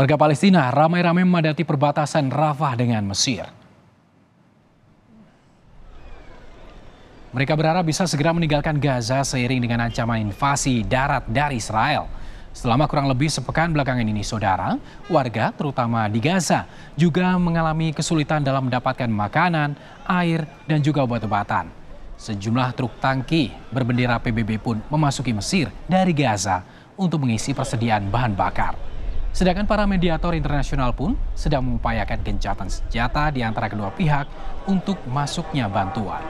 Warga Palestina ramai-ramai memadati perbatasan Rafah dengan Mesir. Mereka berharap bisa segera meninggalkan Gaza seiring dengan ancaman invasi darat dari Israel. Selama kurang lebih sepekan belakangan ini, saudara, warga terutama di Gaza juga mengalami kesulitan dalam mendapatkan makanan, air, dan juga obat-obatan. Sejumlah truk tangki berbendera PBB pun memasuki Mesir dari Gaza untuk mengisi persediaan bahan bakar. Sedangkan para mediator internasional pun sedang mengupayakan gencatan senjata di antara kedua pihak untuk masuknya bantuan.